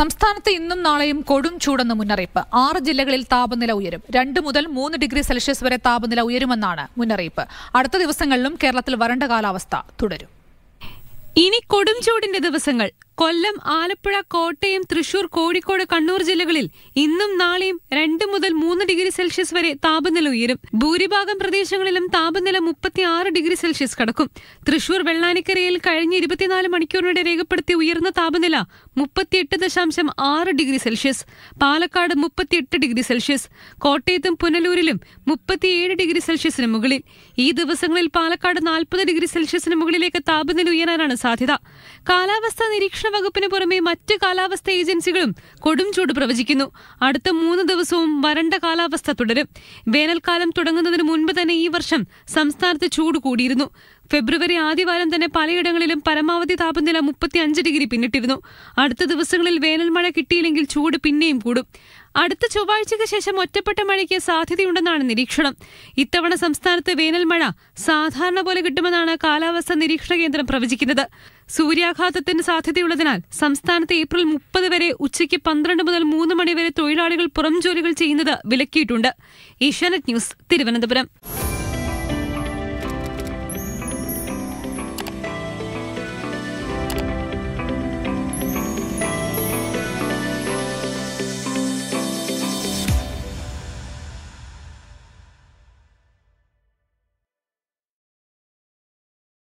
സംസ്ഥാനത്ത് ഇന്നും നാളെയും കൊടും ചൂടെന്ന് മുന്നറിയിപ്പ് ആറ് ജില്ലകളിൽ താപനില ഉയരും രണ്ട് മുതൽ മൂന്ന് ഡിഗ്രി സെൽഷ്യസ് വരെ താപനില ഉയരുമെന്നാണ് മുന്നറിയിപ്പ് അടുത്ത ദിവസങ്ങളിലും കേരളത്തിൽ വരണ്ട കാലാവസ്ഥ തുടരും ഇനി കൊടും ചൂടിന്റെ ദിവസങ്ങൾ കൊല്ലം ആലപ്പുഴ കോട്ടയം തൃശൂർ കോഴിക്കോട് കണ്ണൂർ ജില്ലകളിൽ ഇന്നും നാളെയും രണ്ട് മുതൽ മൂന്ന് ഡിഗ്രി സെൽഷ്യസ് വരെ താപനില ഉയരും ഭൂരിഭാഗം പ്രദേശങ്ങളിലും താപനില മുപ്പത്തിയാറ് ഡിഗ്രി സെൽഷ്യസ് കടക്കും തൃശൂർ വെള്ളാനിക്കരയിൽ കഴിഞ്ഞ ഇരുപത്തിനാല് മണിക്കൂറിനിടെ രേഖപ്പെടുത്തിയ ഉയർന്ന താപനില മുപ്പത്തിയെട്ട് ദശാംശം ആറ് ഡിഗ്രി സെൽഷ്യസ് പാലക്കാട് മുപ്പത്തിയെട്ട് ഡിഗ്രി സെൽഷ്യസ് കോട്ടയത്തും പുനലൂരിലും മുപ്പത്തിയേഴ് ഡിഗ്രി സെൽഷ്യസിന് മുകളിൽ ഈ ദിവസങ്ങളിൽ പാലക്കാട് നാൽപ്പത് ഡിഗ്രി സെൽഷ്യസിന് മുകളിലേക്ക് താപനില ഉയരാനാണ് സാധ്യത കാലാവസ്ഥാ നിരീക്ഷണ വകുപ്പിന് പുറമെ മറ്റ് കാലാവസ്ഥാ ഏജൻസികളും കൊടും ചൂട് പ്രവചിക്കുന്നു അടുത്ത മൂന്ന് ദിവസവും വരണ്ട കാലാവസ്ഥ കാലാവസ്ഥ തുടരും വേനൽക്കാലം തുടങ്ങുന്നതിന് മുൻപ് തന്നെ ഈ വർഷം സംസ്ഥാനത്ത് ചൂട് കൂടിയിരുന്നു ഫെബ്രുവരി ആദ്യവാരം തന്നെ പലയിടങ്ങളിലും പരമാവധി താപനില മുപ്പത്തി അഞ്ച് ഡിഗ്രി പിന്നിട്ടിരുന്നു അടുത്ത ദിവസങ്ങളിൽ വേനൽ മഴ കിട്ടിയില്ലെങ്കിൽ ചൂട് പിന്നെയും കൂടും അടുത്ത ചൊവ്വാഴ്ചയ്ക്ക് ശേഷം ഒറ്റപ്പെട്ട മഴയ്ക്ക് സാധ്യതയുണ്ടെന്നാണ് നിരീക്ഷണം ഇത്തവണ സംസ്ഥാനത്ത് വേനൽ മഴ സാധാരണ പോലെ കിട്ടുമെന്നാണ് കാലാവസ്ഥാ നിരീക്ഷണ കേന്ദ്രം പ്രവചിക്കുന്നത് സൂര്യാഘാതത്തിന് സാധ്യതയുള്ളതിനാൽ സംസ്ഥാനത്ത് ഏപ്രിൽ മുപ്പത് വരെ ഉച്ചയ്ക്ക് പന്ത്രണ്ട് മുതൽ മൂന്ന് മണിവരെ തൊഴിലാളികൾ പുറം ജോലികൾ ചെയ്യുന്നത് വിലക്കിയിട്ടുണ്ട് ഏഷ്യാനെറ്റ് ന്യൂസ് തിരുവനന്തപുരം